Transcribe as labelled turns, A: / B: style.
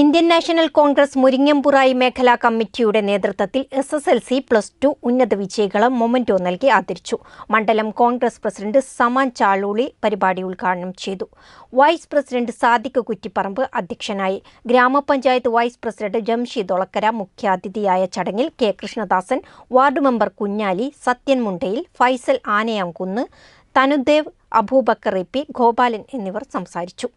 A: Indian national Congress മുരിങ്ങംപുറായി മേഖലാ കമ്മിറ്റിയുടെ നേതൃത്വത്തിൽ S S L C plus two ഉന്നത വിജയികളും മൊമന്റോ നൽകി ആദരിച്ചു മണ്ഡലം കോൺഗ്രസ് പ്രസിഡന്റ് സമാൻ ചാളൂളി പരിപാടി ഉദ്ഘാടനം ചെയ്തു വൈസ് പ്രസിഡന്റ് സാദിഖ് കുറ്റിപ്പറമ്പ് അധ്യക്ഷനായി ഗ്രാമപഞ്ചായത്ത് വൈസ് പ്രസിഡന്റ് ജംഷീദ് ഒളക്കര മുഖ്യാതിഥിയായ ചടങ്ങിൽ K Krishnadasan ward member Kunhali Sathyan Mundayil Faisal Anayamkunnu Thanudev Abubakar Rippy Gopalan എന്നിവർ സംസാരിച്ചു